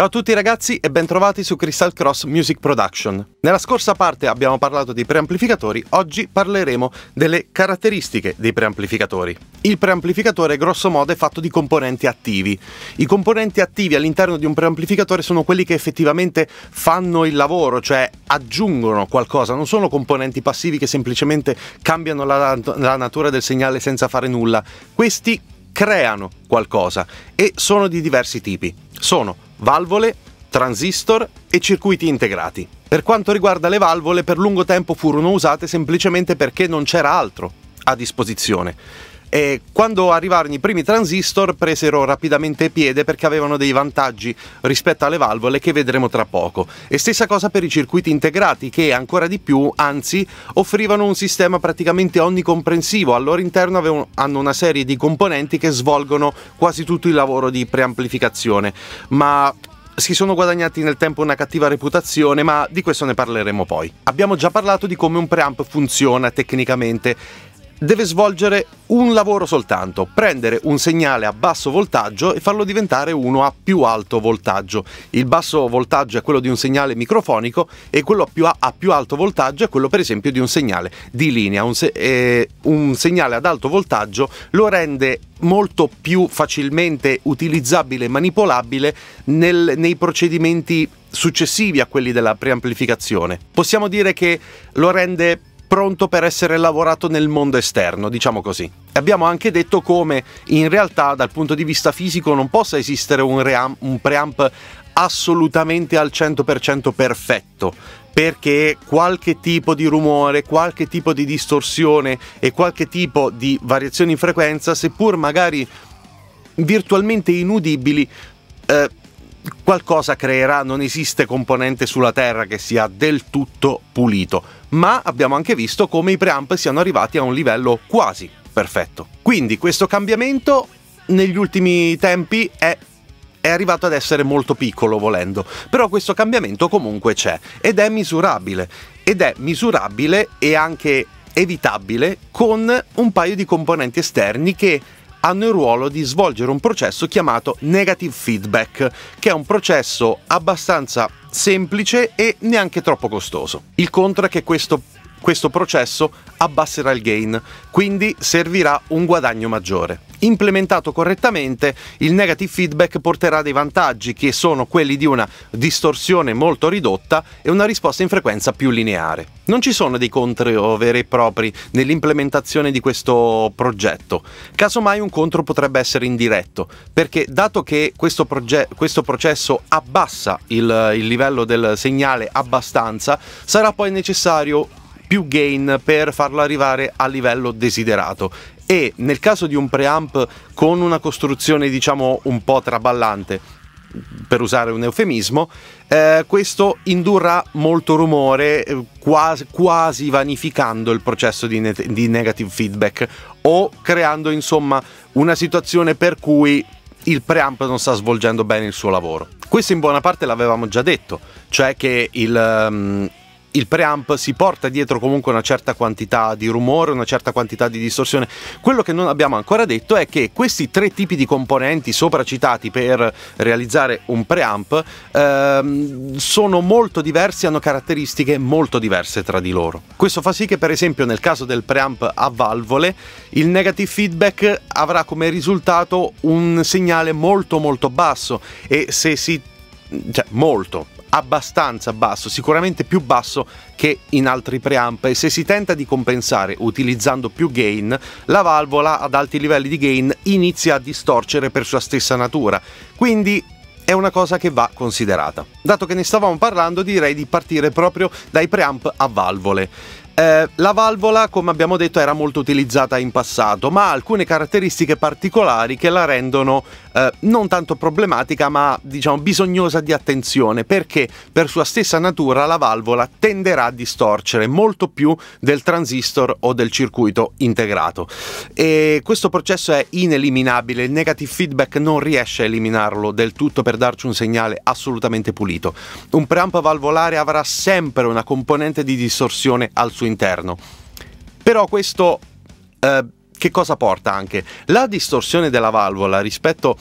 Ciao a tutti ragazzi e bentrovati su Crystal Cross Music Production. Nella scorsa parte abbiamo parlato di preamplificatori, oggi parleremo delle caratteristiche dei preamplificatori. Il preamplificatore grosso modo è fatto di componenti attivi. I componenti attivi all'interno di un preamplificatore sono quelli che effettivamente fanno il lavoro, cioè aggiungono qualcosa, non sono componenti passivi che semplicemente cambiano la, la natura del segnale senza fare nulla. Questi creano qualcosa e sono di diversi tipi. Sono valvole, transistor e circuiti integrati. Per quanto riguarda le valvole, per lungo tempo furono usate semplicemente perché non c'era altro a disposizione. E quando arrivarono i primi transistor presero rapidamente piede perché avevano dei vantaggi rispetto alle valvole che vedremo tra poco. E stessa cosa per i circuiti integrati che ancora di più, anzi, offrivano un sistema praticamente onnicomprensivo. Al loro interno avevano, hanno una serie di componenti che svolgono quasi tutto il lavoro di preamplificazione. Ma si sono guadagnati nel tempo una cattiva reputazione, ma di questo ne parleremo poi. Abbiamo già parlato di come un preamp funziona tecnicamente deve svolgere un lavoro soltanto, prendere un segnale a basso voltaggio e farlo diventare uno a più alto voltaggio. Il basso voltaggio è quello di un segnale microfonico e quello a più, a, a più alto voltaggio è quello per esempio di un segnale di linea. Un, se, eh, un segnale ad alto voltaggio lo rende molto più facilmente utilizzabile e manipolabile nel, nei procedimenti successivi a quelli della preamplificazione. Possiamo dire che lo rende pronto per essere lavorato nel mondo esterno, diciamo così. Abbiamo anche detto come in realtà dal punto di vista fisico non possa esistere un, ream- un preamp assolutamente al 100% perfetto, perché qualche tipo di rumore, qualche tipo di distorsione e qualche tipo di variazione in frequenza, seppur magari virtualmente inudibili, eh, qualcosa creerà, non esiste componente sulla Terra che sia del tutto pulito, ma abbiamo anche visto come i preamp siano arrivati a un livello quasi perfetto. Quindi questo cambiamento negli ultimi tempi è è arrivato ad essere molto piccolo volendo, però questo cambiamento comunque c'è ed è misurabile ed è misurabile e anche evitabile con un paio di componenti esterni che hanno il ruolo di svolgere un processo chiamato negative feedback, che è un processo abbastanza semplice e neanche troppo costoso. Il contro è che questo questo processo abbasserà il gain, quindi servirà un guadagno maggiore. Implementato correttamente, il negative feedback porterà dei vantaggi che sono quelli di una distorsione molto ridotta e una risposta in frequenza più lineare. Non ci sono dei contro veri e propri nell'implementazione di questo progetto. Casomai un contro potrebbe essere indiretto, perché dato che questo, proge- questo processo abbassa il, il livello del segnale abbastanza, sarà poi necessario più gain per farlo arrivare al livello desiderato e nel caso di un preamp con una costruzione diciamo un po' traballante per usare un eufemismo, eh, questo indurrà molto rumore, eh, quasi, quasi vanificando il processo di, ne- di negative feedback o creando insomma una situazione per cui il preamp non sta svolgendo bene il suo lavoro. Questo in buona parte l'avevamo già detto, cioè che il, ehm, il preamp si porta dietro comunque una certa quantità di rumore, una certa quantità di distorsione. Quello che non abbiamo ancora detto è che questi tre tipi di componenti sopra citati per realizzare un preamp ehm, sono molto diversi, hanno caratteristiche molto diverse tra di loro. Questo fa sì che per esempio nel caso del preamp a valvole il negative feedback avrà come risultato un segnale molto molto basso e se si cioè molto, abbastanza basso, sicuramente più basso che in altri preamp e se si tenta di compensare utilizzando più gain, la valvola ad alti livelli di gain inizia a distorcere per sua stessa natura, quindi è una cosa che va considerata. Dato che ne stavamo parlando direi di partire proprio dai preamp a valvole. Eh, la valvola, come abbiamo detto, era molto utilizzata in passato, ma ha alcune caratteristiche particolari che la rendono eh, non tanto problematica ma diciamo bisognosa di attenzione perché per sua stessa natura la valvola tenderà a distorcere molto più del transistor o del circuito integrato e questo processo è ineliminabile, il negative feedback non riesce a eliminarlo del tutto per darci un segnale assolutamente pulito. Un preamp valvolare avrà sempre una componente di distorsione al suo interno. Però questo eh, che cosa porta anche? La distorsione della valvola rispetto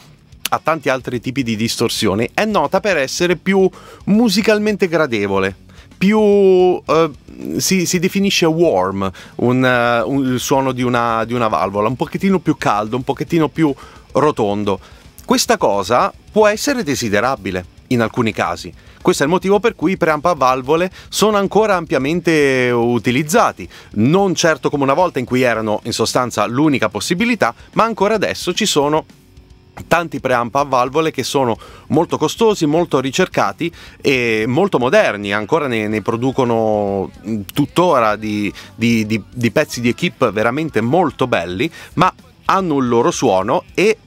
a tanti altri tipi di distorsione è nota per essere più musicalmente gradevole, più uh, si, si, definisce warm un, uh, un, il suono di una, di una valvola, un pochettino più caldo, un pochettino più rotondo. Questa cosa può essere desiderabile in alcuni casi, questo è il motivo per cui i preamp a valvole sono ancora ampiamente utilizzati, non certo come una volta in cui erano in sostanza l'unica possibilità, ma ancora adesso ci sono tanti preamp a valvole che sono molto costosi, molto ricercati e molto moderni, ancora ne, ne producono mm, tuttora di, di, di, di pezzi di equip veramente molto belli, ma hanno un loro suono e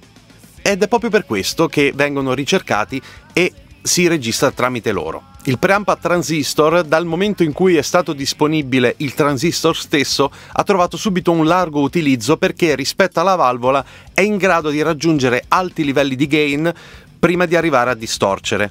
ed è proprio per questo che vengono ricercati e si registra tramite loro. Il preamp a transistor, dal momento in cui è stato disponibile il transistor stesso, ha trovato subito un largo utilizzo perché rispetto alla valvola è in grado di raggiungere alti livelli di gain prima di arrivare a distorcere.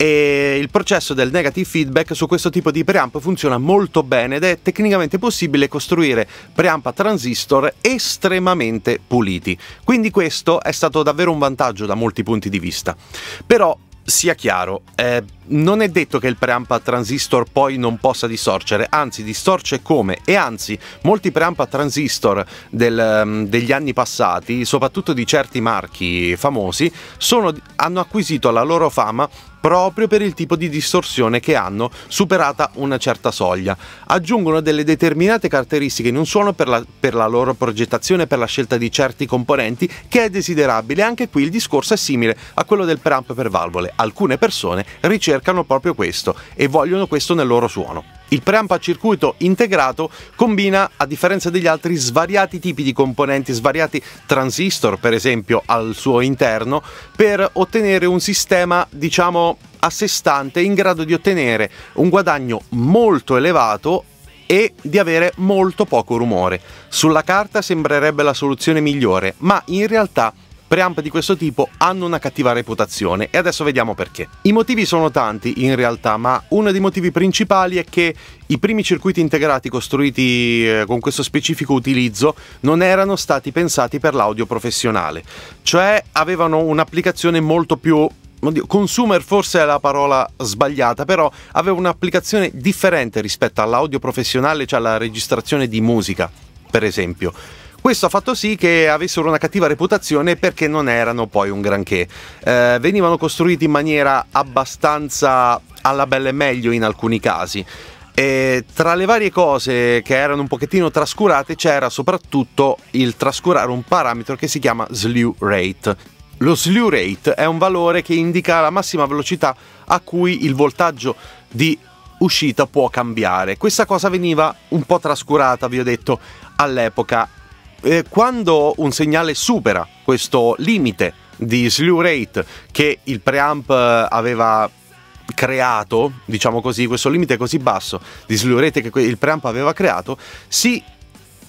E il processo del negative feedback su questo tipo di preamp funziona molto bene ed è tecnicamente possibile costruire preamp a transistor estremamente puliti. Quindi questo è stato davvero un vantaggio da molti punti di vista. Però sia chiaro, eh, non è detto che il preamp a transistor poi non possa distorcere, anzi distorce come e anzi molti preamp a transistor del, mm, degli anni passati, soprattutto di certi marchi famosi, sono, hanno acquisito la loro fama proprio per il tipo di distorsione che hanno superata una certa soglia. Aggiungono delle determinate caratteristiche in un suono per la, per la loro progettazione, per la scelta di certi componenti, che è desiderabile. Anche qui il discorso è simile a quello del preamp per valvole. Alcune persone ricercano proprio questo e vogliono questo nel loro suono. Il preamp a circuito integrato combina, a differenza degli altri, svariati tipi di componenti, svariati transistor per esempio al suo interno, per ottenere un sistema diciamo a sé stante in grado di ottenere un guadagno molto elevato e di avere molto poco rumore. Sulla carta sembrerebbe la soluzione migliore, ma in realtà preamp di questo tipo hanno una cattiva reputazione e adesso vediamo perché. I motivi sono tanti in realtà, ma uno dei motivi principali è che i primi circuiti integrati costruiti eh, con questo specifico utilizzo non erano stati pensati per l'audio professionale, cioè avevano un'applicazione molto più consumer forse è la parola sbagliata, però aveva un'applicazione differente rispetto all'audio professionale, cioè alla registrazione di musica, per esempio. Questo ha fatto sì che avessero una cattiva reputazione perché non erano poi un granché. Eh, venivano costruiti in maniera abbastanza alla bella e meglio in alcuni casi. E tra le varie cose che erano un pochettino trascurate c'era soprattutto il trascurare un parametro che si chiama slew rate. Lo slew rate è un valore che indica la massima velocità a cui il voltaggio di uscita può cambiare. Questa cosa veniva un po' trascurata, vi ho detto, all'epoca eh, quando un segnale supera questo limite di slew rate che il preamp eh, aveva creato, diciamo così, questo limite così basso di slew rate che il preamp aveva creato, si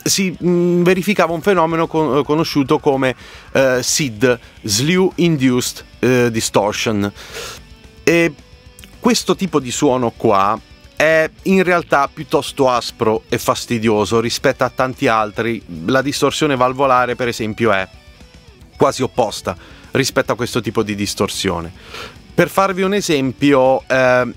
si mh, mm, verificava un fenomeno con, eh, conosciuto come eh, SID, Slew Induced eh, Distortion. E questo tipo di suono qua è in realtà piuttosto aspro e fastidioso rispetto a tanti altri. La distorsione valvolare, per esempio, è quasi opposta rispetto a questo tipo di distorsione. Per farvi un esempio, eh,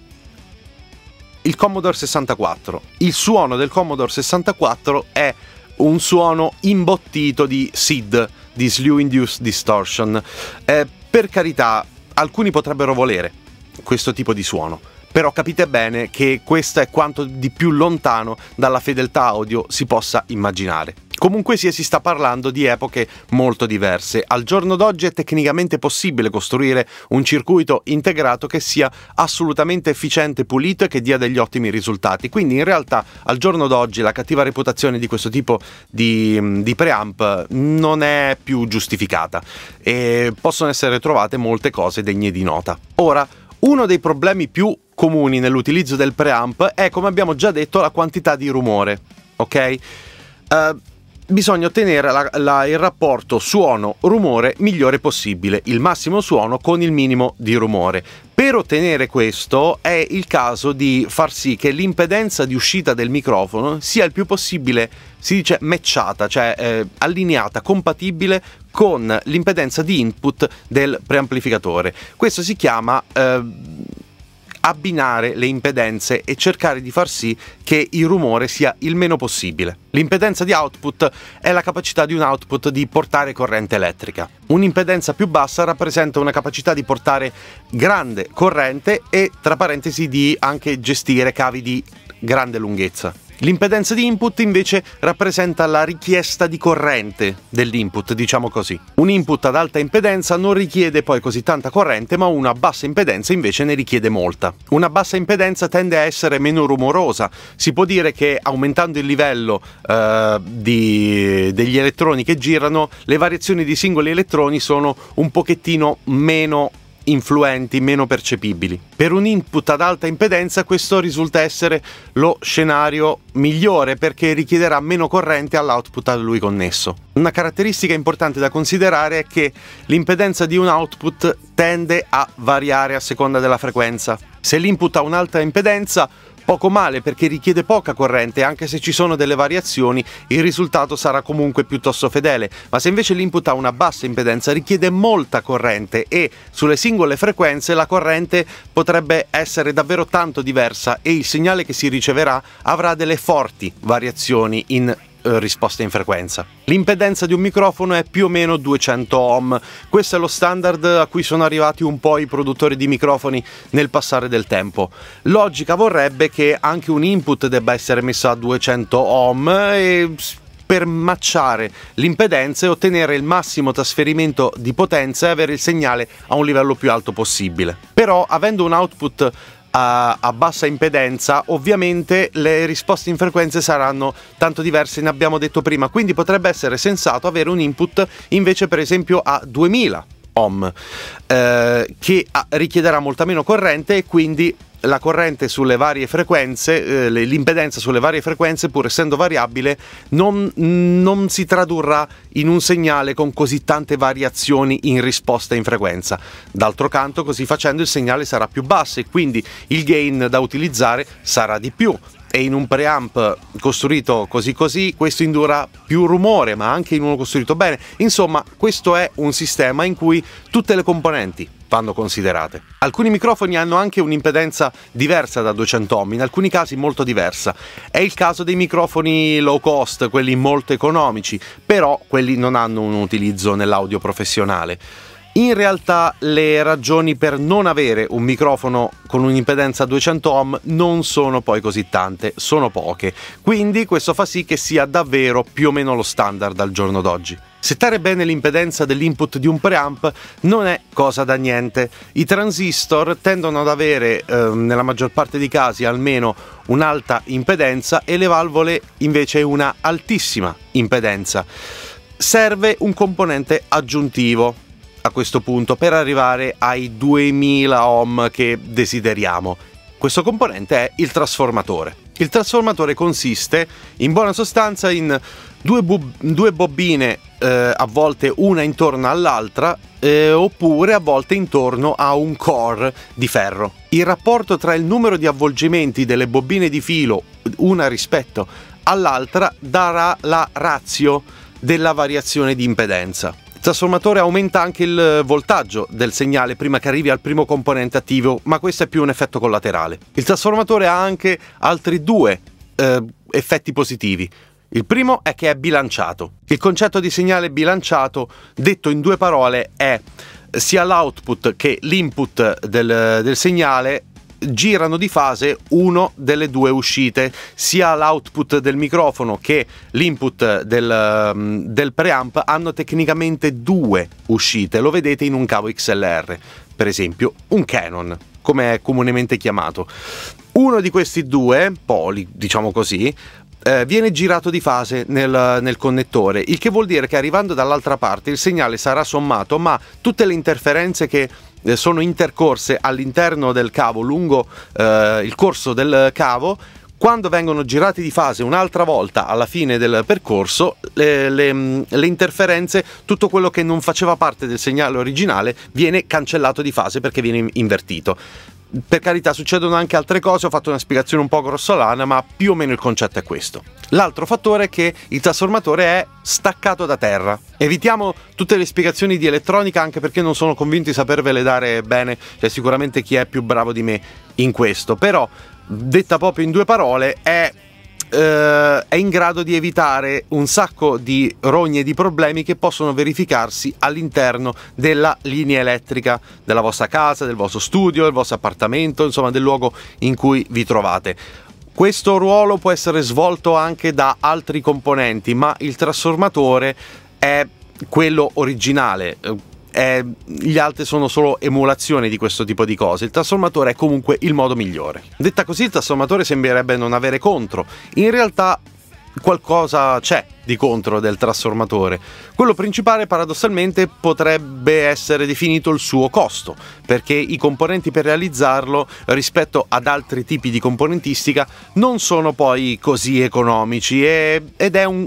il Commodore 64. Il suono del Commodore 64 è un suono imbottito di SID, di Slew Induced Distortion. Eh, per carità, alcuni potrebbero volere questo tipo di suono però capite bene che questo è quanto di più lontano dalla fedeltà audio si possa immaginare. Comunque sia si sta parlando di epoche molto diverse. Al giorno d'oggi è tecnicamente possibile costruire un circuito integrato che sia assolutamente efficiente, pulito e che dia degli ottimi risultati. Quindi in realtà al giorno d'oggi la cattiva reputazione di questo tipo di, di preamp non è più giustificata e possono essere trovate molte cose degne di nota. Ora, uno dei problemi più comuni nell'utilizzo del preamp è, come abbiamo già detto, la quantità di rumore, ok? Uh, bisogna ottenere la, la, il rapporto suono-rumore migliore possibile, il massimo suono con il minimo di rumore. Per ottenere questo è il caso di far sì che l'impedenza di uscita del microfono sia il più possibile, si dice, matchata, cioè eh, allineata, compatibile con l'impedenza di input del preamplificatore. Questo si chiama eh, abbinare le impedenze e cercare di far sì che il rumore sia il meno possibile. L'impedenza di output è la capacità di un output di portare corrente elettrica. Un'impedenza più bassa rappresenta una capacità di portare grande corrente e, tra parentesi, di anche gestire cavi di grande lunghezza. L'impedenza di input invece rappresenta la richiesta di corrente dell'input, diciamo così. Un input ad alta impedenza non richiede poi così tanta corrente, ma una bassa impedenza invece ne richiede molta. Una bassa impedenza tende a essere meno rumorosa. Si può dire che aumentando il livello eh, di, degli elettroni che girano, le variazioni di singoli elettroni sono un pochettino meno influenti, meno percepibili. Per un input ad alta impedenza questo risulta essere lo scenario migliore perché richiederà meno corrente all'output a lui connesso. Una caratteristica importante da considerare è che l'impedenza di un output tende a variare a seconda della frequenza. Se l'input ha un'alta impedenza, poco male perché richiede poca corrente, anche se ci sono delle variazioni, il risultato sarà comunque piuttosto fedele, ma se invece l'input ha una bassa impedenza richiede molta corrente e sulle singole frequenze la corrente potrebbe essere davvero tanto diversa e il segnale che si riceverà avrà delle forti variazioni in eh, risposte in frequenza. L'impedenza di un microfono è più o meno 200 ohm, questo è lo standard a cui sono arrivati un po' i produttori di microfoni nel passare del tempo. Logica vorrebbe che anche un input debba essere messo a 200 ohm e per matchare l'impedenza e ottenere il massimo trasferimento di potenza e avere il segnale a un livello più alto possibile. Però avendo un output a, a, bassa impedenza, ovviamente le risposte in frequenze saranno tanto diverse, ne abbiamo detto prima, quindi potrebbe essere sensato avere un input invece per esempio a 2000 ohm, eh, che ah, richiederà molta meno corrente e quindi la corrente sulle varie frequenze, eh, l'impedenza sulle varie frequenze, pur essendo variabile, non, non, si tradurrà in un segnale con così tante variazioni in risposta in frequenza. D'altro canto, così facendo il segnale sarà più basso e quindi il gain da utilizzare sarà di più, e in un preamp costruito così così questo indurrà più rumore ma anche in uno costruito bene insomma questo è un sistema in cui tutte le componenti vanno considerate. Alcuni microfoni hanno anche un'impedenza diversa da 200 ohm, in alcuni casi molto diversa. È il caso dei microfoni low cost, quelli molto economici, però quelli non hanno un utilizzo nell'audio professionale. In realtà le ragioni per non avere un microfono con un'impedenza 200 ohm non sono poi così tante, sono poche, quindi questo fa sì che sia davvero più o meno lo standard al giorno d'oggi. Settare bene l'impedenza dell'input di un preamp non è cosa da niente. I transistor tendono ad avere, eh, nella maggior parte dei casi almeno, un'alta impedenza e le valvole invece una altissima impedenza. Serve un componente aggiuntivo, questo punto per arrivare ai 2000 ohm che desideriamo. Questo componente è il trasformatore. Il trasformatore consiste in buona sostanza in due, bu- due bobine eh, a volte una intorno all'altra eh, oppure a volte intorno a un core di ferro. Il rapporto tra il numero di avvolgimenti delle bobine di filo una rispetto all'altra darà la ratio della variazione di impedenza trasformatore aumenta anche il voltaggio del segnale prima che arrivi al primo componente attivo, ma questo è più un effetto collaterale. Il trasformatore ha anche altri due eh, effetti positivi. Il primo è che è bilanciato. Il concetto di segnale bilanciato, detto in due parole, è sia l'output che l'input del, del segnale girano di fase uno delle due uscite, sia l'output del microfono che l'input del, mm, del preamp hanno tecnicamente due uscite, lo vedete in un cavo XLR, per esempio un Canon, come è comunemente chiamato. Uno di questi due poli, diciamo così, eh, viene girato di fase nel, nel, connettore, il che vuol dire che arrivando dall'altra parte il segnale sarà sommato, ma tutte le interferenze che eh, sono intercorse all'interno del cavo lungo eh, il corso del cavo quando vengono girati di fase un'altra volta alla fine del percorso, le, le, mm, le, interferenze, tutto quello che non faceva parte del segnale originale viene cancellato di fase perché viene invertito per carità succedono anche altre cose, ho fatto una spiegazione un po' grossolana, ma più o meno il concetto è questo. L'altro fattore è che il trasformatore è staccato da terra. Evitiamo tutte le spiegazioni di elettronica anche perché non sono convinto di sapervele dare bene, c'è cioè sicuramente chi è più bravo di me in questo, però detta proprio in due parole è eh, è in grado di evitare un sacco di rogne e di problemi che possono verificarsi all'interno della linea elettrica della vostra casa, del vostro studio, del vostro appartamento, insomma del luogo in cui vi trovate. Questo ruolo può essere svolto anche da altri componenti, ma il trasformatore è quello originale eh, gli altri sono solo emulazioni di questo tipo di cose. Il trasformatore è comunque il modo migliore. Detta così, il trasformatore sembrerebbe non avere contro. In realtà qualcosa c'è di contro del trasformatore. Quello principale paradossalmente potrebbe essere definito il suo costo, perché i componenti per realizzarlo rispetto ad altri tipi di componentistica non sono poi così economici e, ed è un,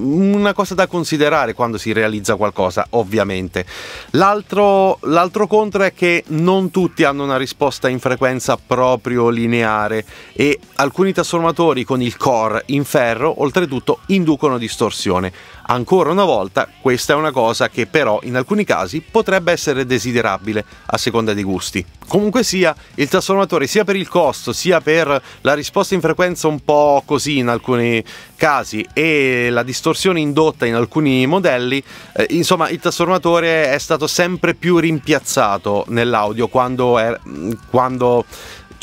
una cosa da considerare quando si realizza qualcosa, ovviamente. L'altro, l'altro contro è che non tutti hanno una risposta in frequenza proprio lineare e Alcuni trasformatori con il core in ferro oltretutto inducono distorsione. Ancora una volta, questa è una cosa che però in alcuni casi potrebbe essere desiderabile a seconda dei gusti. Comunque sia, il trasformatore sia per il costo sia per la risposta in frequenza un po' così in alcuni casi e la distorsione indotta in alcuni modelli, eh, insomma il trasformatore è stato sempre più rimpiazzato nell'audio quando, è, mm, quando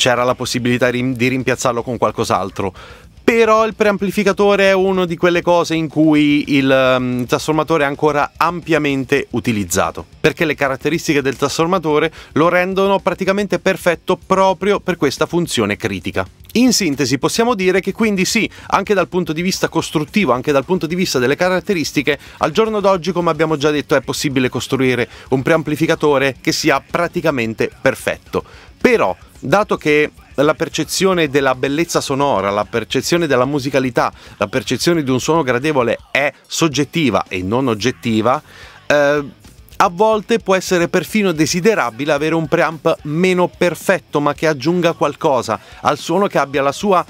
c'era la possibilità di rimpiazzarlo con qualcos'altro. Però il preamplificatore è una di quelle cose in cui il ehm, trasformatore è ancora ampiamente utilizzato, perché le caratteristiche del trasformatore lo rendono praticamente perfetto proprio per questa funzione critica. In sintesi possiamo dire che quindi sì, anche dal punto di vista costruttivo, anche dal punto di vista delle caratteristiche, al giorno d'oggi come abbiamo già detto è possibile costruire un preamplificatore che sia praticamente perfetto. Però, dato che la percezione della bellezza sonora, la percezione della musicalità, la percezione di un suono gradevole è soggettiva e non oggettiva, eh, a volte può essere perfino desiderabile avere un preamp meno perfetto ma che aggiunga qualcosa al suono che abbia la sua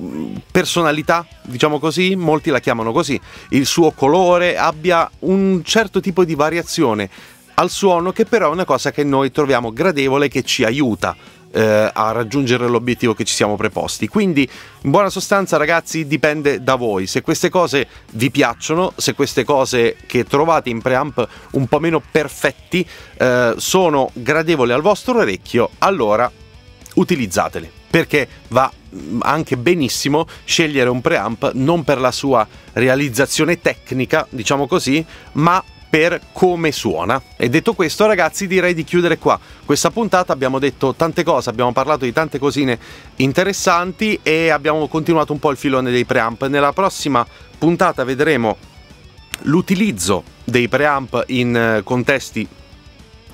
mm, personalità, diciamo così, molti la chiamano così, il suo colore abbia un certo tipo di variazione al suono che però è una cosa che noi troviamo gradevole che ci aiuta eh, a raggiungere l'obiettivo che ci siamo preposti. Quindi, in buona sostanza, ragazzi, dipende da voi. Se queste cose vi piacciono, se queste cose che trovate in preamp un po' meno perfetti eh, sono gradevole al vostro orecchio, allora utilizzatele perché va mm, anche benissimo scegliere un preamp non per la sua realizzazione tecnica, diciamo così, ma per come suona. E detto questo, ragazzi, direi di chiudere qua questa puntata. Abbiamo detto tante cose, abbiamo parlato di tante cosine interessanti e abbiamo continuato un po' il filone dei preamp. Nella prossima puntata vedremo l'utilizzo dei preamp in eh, contesti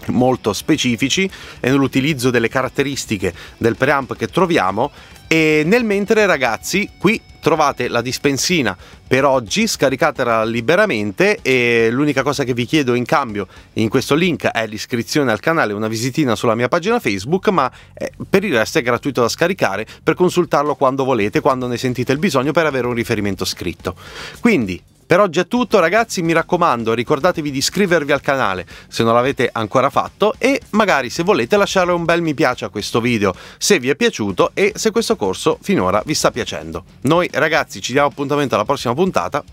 molto specifici e nell'utilizzo delle caratteristiche del preamp che troviamo e nel mentre ragazzi, qui trovate la dispensina per oggi, scaricatela liberamente e l'unica cosa che vi chiedo in cambio in questo link è l'iscrizione al canale, una visitina sulla mia pagina Facebook, ma eh, per il resto è gratuito da scaricare per consultarlo quando volete, quando ne sentite il bisogno per avere un riferimento scritto. Quindi per oggi è tutto ragazzi, mi raccomando ricordatevi di iscrivervi al canale se non l'avete ancora fatto e magari se volete lasciare un bel mi piace a questo video se vi è piaciuto e se questo corso finora vi sta piacendo. Noi ragazzi ci diamo appuntamento alla prossima puntata,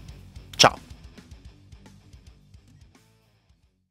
ciao!